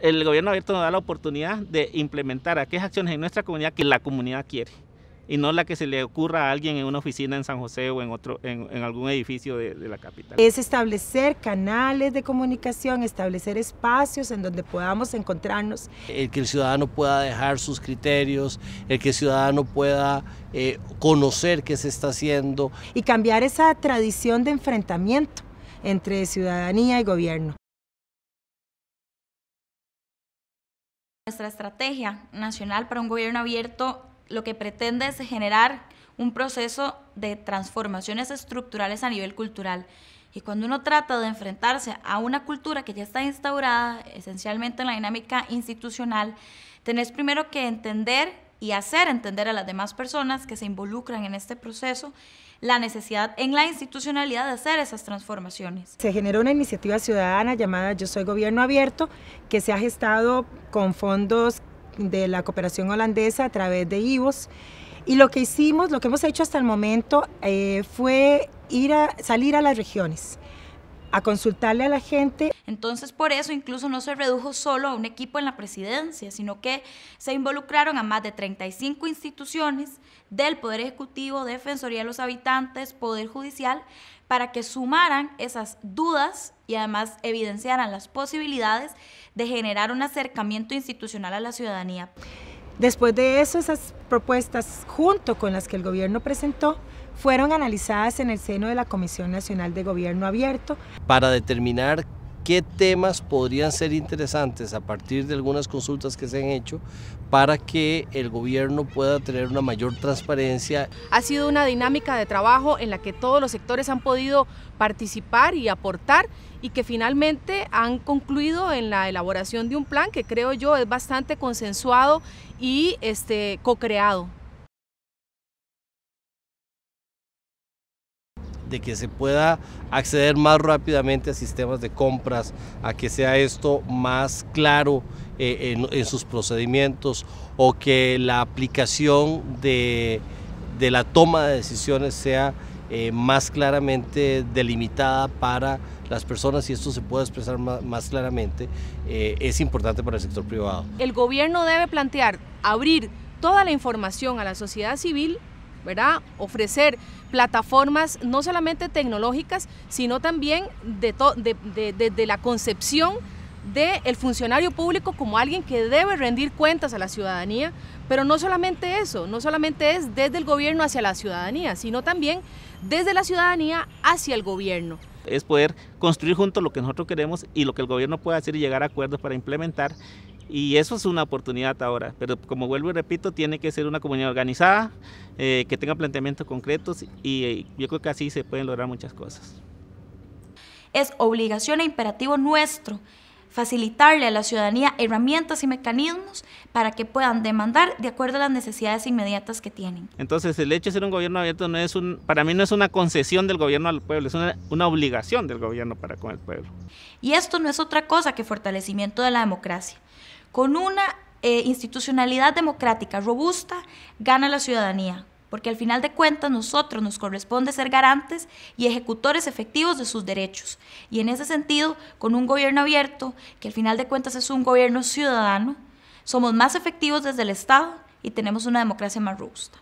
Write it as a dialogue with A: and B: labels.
A: el gobierno abierto nos da la oportunidad de implementar aquellas acciones en nuestra comunidad que la comunidad quiere y no la que se le ocurra a alguien en una oficina en San José o en otro en, algún edificio de, la capital. Es
B: establecer canales de comunicación, establecer espacios en donde podamos encontrarnos.
A: El que el ciudadano pueda dejar sus criterios,
B: el que el ciudadano pueda eh, conocer qué se está haciendo. Y cambiar esa tradición de enfrentamiento entre ciudadanía y gobierno.
C: Nuestra estrategia nacional para un gobierno abierto lo que pretende es generar un proceso de transformaciones estructurales a nivel cultural. Y cuando uno trata de enfrentarse a una cultura que ya está instaurada esencialmente en la dinámica institucional, tenés primero que entender y hacer entender a las demás personas que se involucran en este proceso la necesidad en la institucionalidad de hacer esas transformaciones.
B: Se generó una iniciativa ciudadana llamada Yo Soy Gobierno Abierto, que se ha gestado con fondos de la cooperación holandesa a través de IVOS. Y lo que hicimos, lo que hemos hecho hasta el momento, eh, fue ir a, salir a las regiones a consultarle a la gente.
C: Entonces, por eso incluso no se redujo solo a un equipo en la presidencia, sino que se involucraron a más de 35 instituciones del Poder Ejecutivo, Defensoría de los Habitantes, Poder Judicial, para que sumaran esas dudas y además evidenciaran las posibilidades de generar un acercamiento institucional a la ciudadanía.
B: Después de eso, esas propuestas, junto con las que el gobierno presentó, fueron analizadas en el seno de la Comisión Nacional de Gobierno Abierto.
D: Para determinar qué temas podrían ser interesantes a partir de algunas consultas que se han hecho para que el gobierno pueda tener una mayor transparencia.
E: Ha sido una dinámica de trabajo en la que todos los sectores han podido participar y aportar y que finalmente han concluido en la elaboración de un plan que creo yo es bastante consensuado y este, co-creado.
D: de que se pueda acceder más rápidamente a sistemas de compras, a que sea esto más claro eh, en, sus procedimientos o que la aplicación de, la toma de decisiones sea eh, más claramente delimitada para las personas y esto se pueda expresar más, claramente, eh, es importante para el sector privado.
E: El gobierno debe plantear abrir toda la información a la sociedad civil ¿verdad? Ofrecer plataformas no solamente tecnológicas, sino también de, la concepción del funcionario público como alguien que debe rendir cuentas a la ciudadanía, pero no solamente eso, no solamente es desde el gobierno hacia la ciudadanía, sino también desde la ciudadanía hacia el gobierno.
A: Es poder construir juntos lo que nosotros queremos y lo que el gobierno puede hacer y llegar a acuerdos para implementar y eso es una oportunidad ahora. Pero como vuelvo y repito, tiene que ser una comunidad organizada, eh, que tenga planteamientos concretos y eh, yo creo que así se pueden lograr muchas cosas.
C: Es obligación e imperativo nuestro facilitarle a la ciudadanía herramientas y mecanismos para que puedan demandar de acuerdo a las necesidades inmediatas que tienen.
A: Entonces, el hecho de ser un gobierno abierto no es un, para mí no es una concesión del gobierno al pueblo, es una, una obligación del gobierno para con el pueblo.
C: Y esto no es otra cosa que fortalecimiento de la democracia. Con una eh, institucionalidad democrática robusta, gana la ciudadanía, porque al final de cuentas nosotros nos corresponde ser garantes y ejecutores efectivos de sus derechos. Y en ese sentido, con un gobierno abierto, que al final de cuentas es un gobierno ciudadano, somos más efectivos desde el Estado y
B: tenemos una democracia más robusta.